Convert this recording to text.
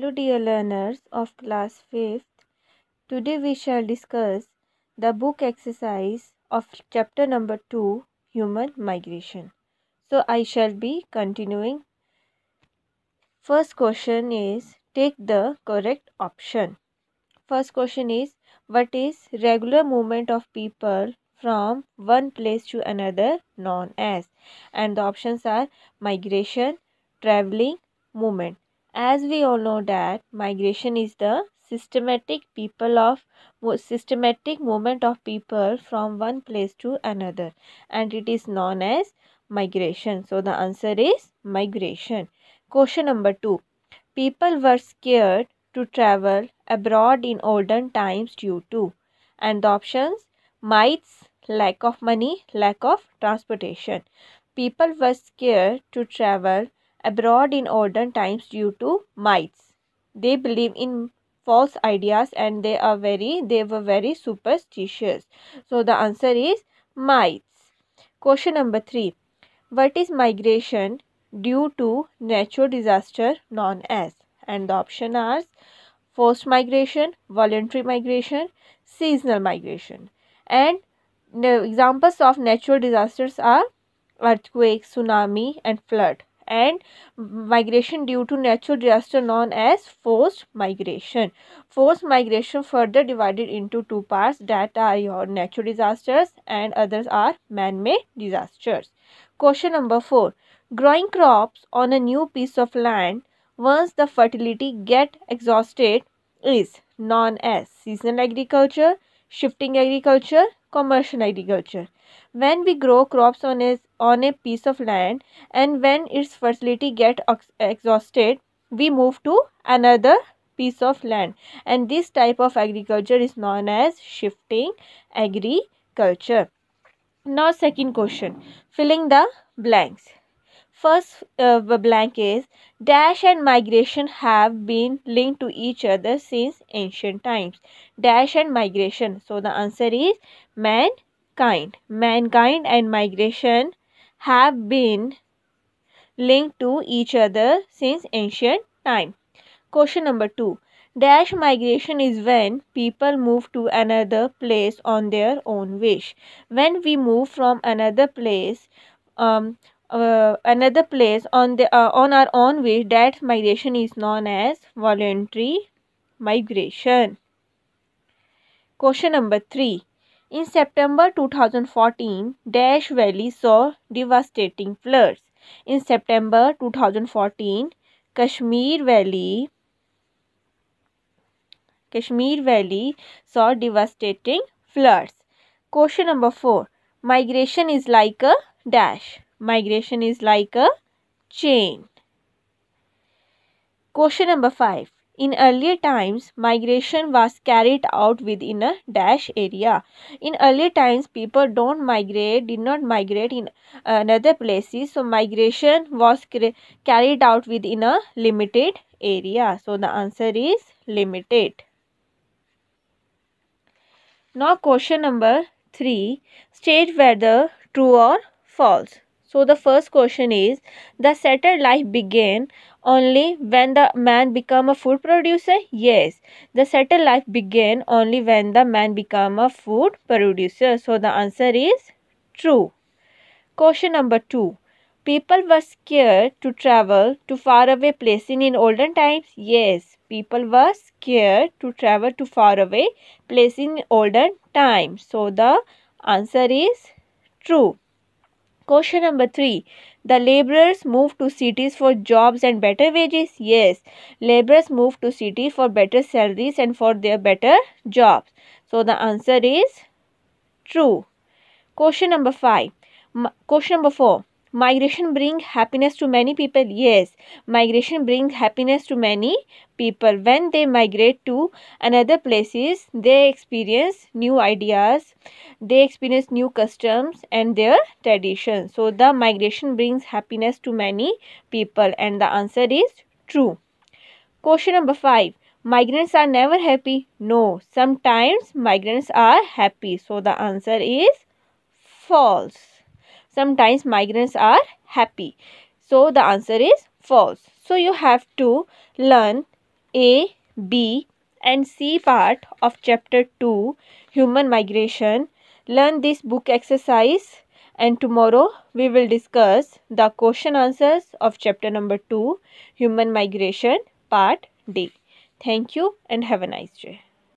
Hello dear learners of class 5th. Today we shall discuss the book exercise of chapter number 2 human migration. So I shall be continuing. First question is take the correct option. First question is what is regular movement of people from one place to another known as and the options are migration, traveling, movement as we all know that migration is the systematic people of systematic movement of people from one place to another and it is known as migration so the answer is migration question number 2 people were scared to travel abroad in olden times due to and the options mites lack of money lack of transportation people were scared to travel abroad in olden times due to mites. They believe in false ideas and they are very they were very superstitious. So the answer is mites. Question number 3. What is migration due to natural disaster known as? And the option are forced migration, voluntary migration, seasonal migration. And the examples of natural disasters are earthquake, tsunami and flood and migration due to natural disaster known as forced migration. Forced migration further divided into two parts that are your natural disasters and others are man-made disasters. Question number 4. Growing crops on a new piece of land once the fertility get exhausted is known as seasonal agriculture, shifting agriculture, commercial agriculture when we grow crops on a, on a piece of land and when its fertility get exhausted we move to another piece of land and this type of agriculture is known as shifting agriculture now second question filling the blanks First uh, blank is dash and migration have been linked to each other since ancient times. Dash and migration. So the answer is mankind. Mankind and migration have been linked to each other since ancient time. Question number 2. Dash migration is when people move to another place on their own wish. When we move from another place um, uh, another place on the uh, on our own way that migration is known as voluntary migration question number 3 in september 2014 dash valley saw devastating floods in september 2014 kashmir valley kashmir valley saw devastating floods question number 4 migration is like a dash Migration is like a chain. Question number 5. In earlier times, migration was carried out within a dash area. In earlier times, people don't migrate, did not migrate in another places. So, migration was carried out within a limited area. So, the answer is limited. Now, question number 3. State whether true or false. So the first question is the settled life began only when the man became a food producer? Yes, the settled life began only when the man became a food producer. So the answer is true. Question number 2. People were scared to travel to faraway places in olden times. Yes, people were scared to travel to faraway places in olden times. So the answer is true. Question number three. The laborers move to cities for jobs and better wages. Yes, laborers move to cities for better salaries and for their better jobs. So the answer is true. Question number five. Question number four migration bring happiness to many people yes migration brings happiness to many people when they migrate to another places they experience new ideas they experience new customs and their traditions so the migration brings happiness to many people and the answer is true question number 5 migrants are never happy no sometimes migrants are happy so the answer is false Sometimes migrants are happy. So the answer is false. So you have to learn A, B and C part of chapter 2 human migration. Learn this book exercise and tomorrow we will discuss the question answers of chapter number 2 human migration part D. Thank you and have a nice day.